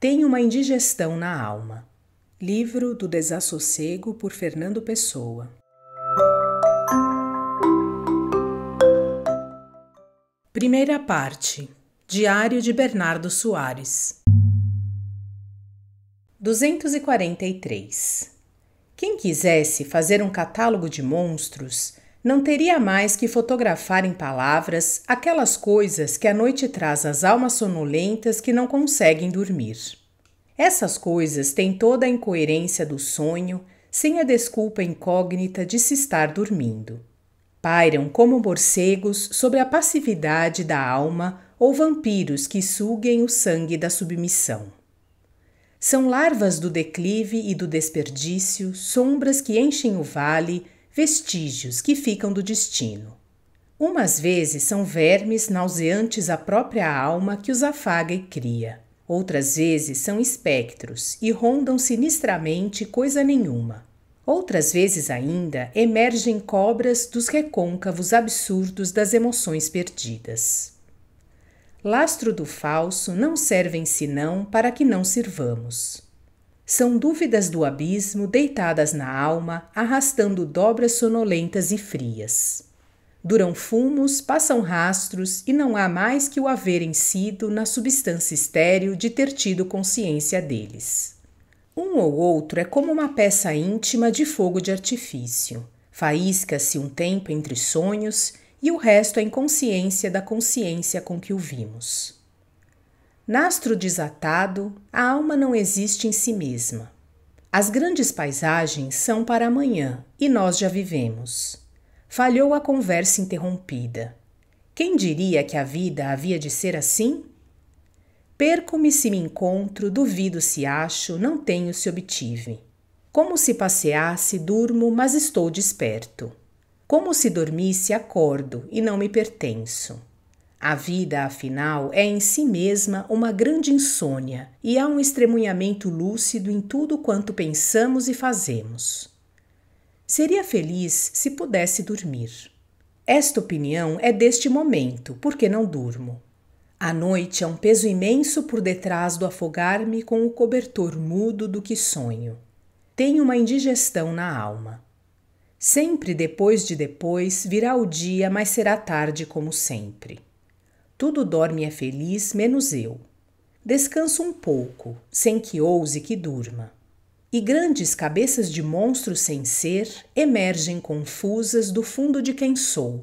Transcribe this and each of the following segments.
Tem uma indigestão na alma. Livro do Desassossego por Fernando Pessoa. Primeira parte. Diário de Bernardo Soares. 243. Quem quisesse fazer um catálogo de monstros, não teria mais que fotografar em palavras aquelas coisas que a noite traz às almas sonolentas que não conseguem dormir. Essas coisas têm toda a incoerência do sonho, sem a desculpa incógnita de se estar dormindo. Pairam como morcegos sobre a passividade da alma ou vampiros que suguem o sangue da submissão. São larvas do declive e do desperdício, sombras que enchem o vale, vestígios que ficam do destino. Umas vezes são vermes nauseantes à própria alma que os afaga e cria. Outras vezes são espectros e rondam sinistramente coisa nenhuma. Outras vezes ainda emergem cobras dos recôncavos absurdos das emoções perdidas. Lastro do falso não servem senão para que não sirvamos. São dúvidas do abismo deitadas na alma, arrastando dobras sonolentas e frias. Duram fumos, passam rastros e não há mais que o haverem sido na substância estéril de ter tido consciência deles. Um ou outro é como uma peça íntima de fogo de artifício. Faísca-se um tempo entre sonhos e o resto é inconsciência da consciência com que o vimos. Nastro desatado, a alma não existe em si mesma. As grandes paisagens são para amanhã e nós já vivemos. Falhou a conversa interrompida. Quem diria que a vida havia de ser assim? Perco-me se me encontro, duvido se acho, não tenho se obtive. Como se passeasse, durmo, mas estou desperto. Como se dormisse, acordo e não me pertenço. A vida, afinal, é em si mesma uma grande insônia e há um estremunhamento lúcido em tudo quanto pensamos e fazemos. Seria feliz se pudesse dormir. Esta opinião é deste momento, porque não durmo. A noite é um peso imenso por detrás do afogar-me com o cobertor mudo do que sonho. Tenho uma indigestão na alma. Sempre depois de depois virá o dia, mas será tarde como sempre. Tudo dorme e é feliz, menos eu. Descanso um pouco, sem que ouse que durma. E grandes cabeças de monstros sem ser emergem confusas do fundo de quem sou.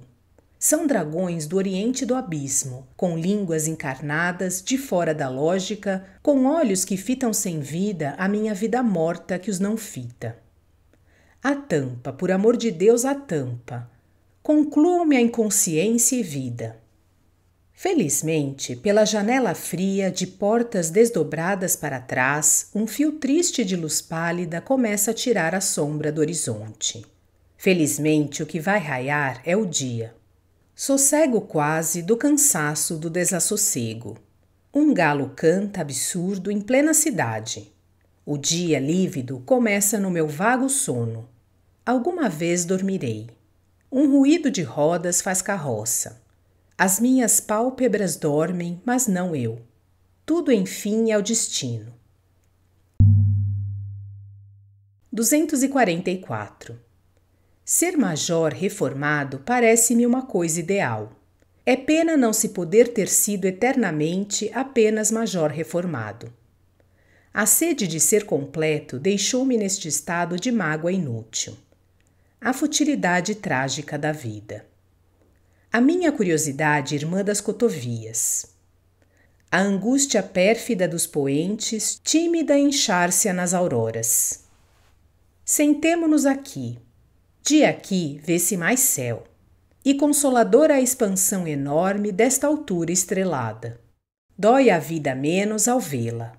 São dragões do Oriente do Abismo, com línguas encarnadas de fora da lógica, com olhos que fitam sem vida a minha vida morta que os não fita. A tampa, por amor de Deus, a tampa. Concluam-me a inconsciência e vida. Felizmente, pela janela fria, de portas desdobradas para trás, um fio triste de luz pálida começa a tirar a sombra do horizonte. Felizmente, o que vai raiar é o dia. Sossego quase do cansaço do desassossego. Um galo canta absurdo em plena cidade. O dia lívido começa no meu vago sono. Alguma vez dormirei. Um ruído de rodas faz carroça. As minhas pálpebras dormem, mas não eu. Tudo, enfim, é o destino. 244. Ser major reformado parece-me uma coisa ideal. É pena não se poder ter sido eternamente apenas major reformado. A sede de ser completo deixou-me neste estado de mágoa inútil. A futilidade trágica da vida. A minha curiosidade, irmã das cotovias. A angústia pérfida dos poentes, tímida inchar-se nas auroras. Sentemo-nos aqui. De aqui vê-se mais céu. E consoladora a expansão enorme desta altura estrelada. Dói a vida menos ao vê-la.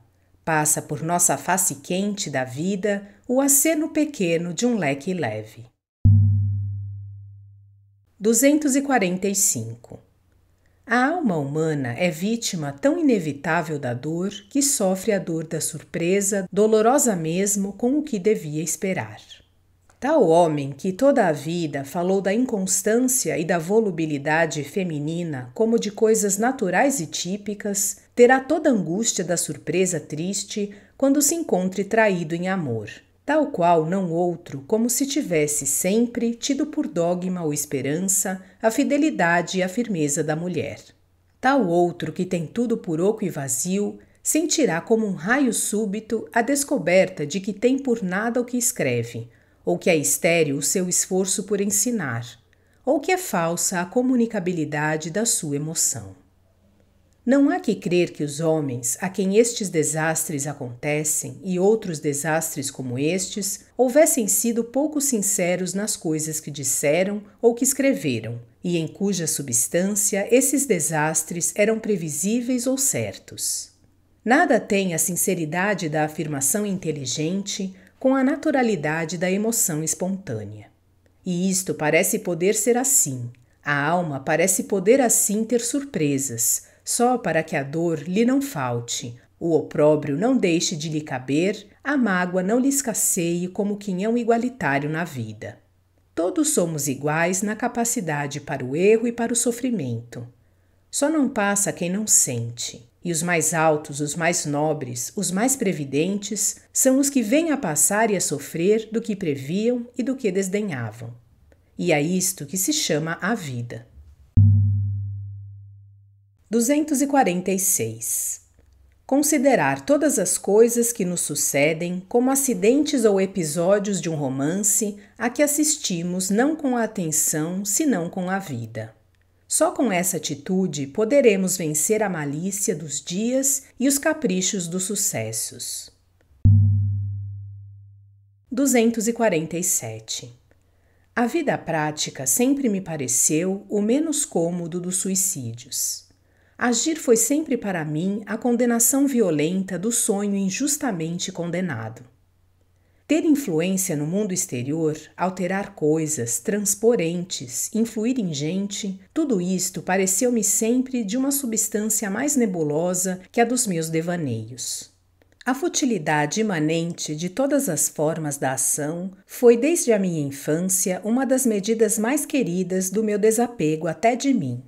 Passa por nossa face quente da vida o aceno pequeno de um leque leve. 245 A alma humana é vítima tão inevitável da dor que sofre a dor da surpresa, dolorosa mesmo com o que devia esperar. Tal homem que toda a vida falou da inconstância e da volubilidade feminina como de coisas naturais e típicas, terá toda a angústia da surpresa triste quando se encontre traído em amor tal qual não outro como se tivesse sempre tido por dogma ou esperança a fidelidade e a firmeza da mulher. Tal outro que tem tudo por oco e vazio sentirá como um raio súbito a descoberta de que tem por nada o que escreve, ou que é estéril o seu esforço por ensinar, ou que é falsa a comunicabilidade da sua emoção. Não há que crer que os homens, a quem estes desastres acontecem e outros desastres como estes, houvessem sido pouco sinceros nas coisas que disseram ou que escreveram, e em cuja substância esses desastres eram previsíveis ou certos. Nada tem a sinceridade da afirmação inteligente com a naturalidade da emoção espontânea. E isto parece poder ser assim. A alma parece poder assim ter surpresas, só para que a dor lhe não falte, o opróbrio não deixe de lhe caber, a mágoa não lhe escasseie como quinhão é igualitário na vida. Todos somos iguais na capacidade para o erro e para o sofrimento. Só não passa quem não sente. E os mais altos, os mais nobres, os mais previdentes são os que vêm a passar e a sofrer do que previam e do que desdenhavam. E é isto que se chama a vida. 246. Considerar todas as coisas que nos sucedem como acidentes ou episódios de um romance a que assistimos não com a atenção, senão com a vida. Só com essa atitude poderemos vencer a malícia dos dias e os caprichos dos sucessos. 247. A vida prática sempre me pareceu o menos cômodo dos suicídios. Agir foi sempre para mim a condenação violenta do sonho injustamente condenado. Ter influência no mundo exterior, alterar coisas, transpor entes, influir em gente, tudo isto pareceu-me sempre de uma substância mais nebulosa que a dos meus devaneios. A futilidade imanente de todas as formas da ação foi, desde a minha infância, uma das medidas mais queridas do meu desapego até de mim.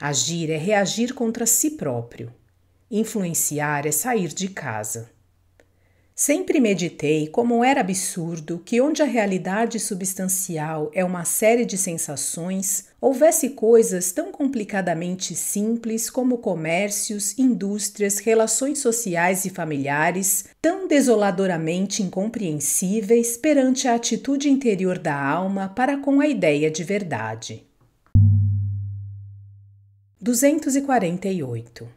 Agir é reagir contra si próprio. Influenciar é sair de casa. Sempre meditei como era absurdo que, onde a realidade substancial é uma série de sensações, houvesse coisas tão complicadamente simples como comércios, indústrias, relações sociais e familiares, tão desoladoramente incompreensíveis perante a atitude interior da alma para com a ideia de verdade. 248.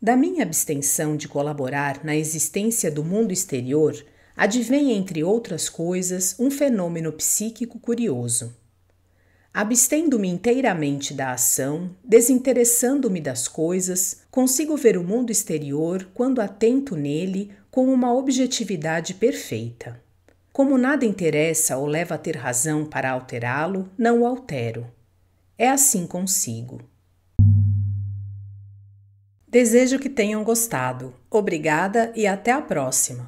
Da minha abstenção de colaborar na existência do mundo exterior, advém, entre outras coisas, um fenômeno psíquico curioso. Abstendo-me inteiramente da ação, desinteressando-me das coisas, consigo ver o mundo exterior quando atento nele com uma objetividade perfeita. Como nada interessa ou leva a ter razão para alterá-lo, não o altero. É assim consigo. Desejo que tenham gostado. Obrigada e até a próxima!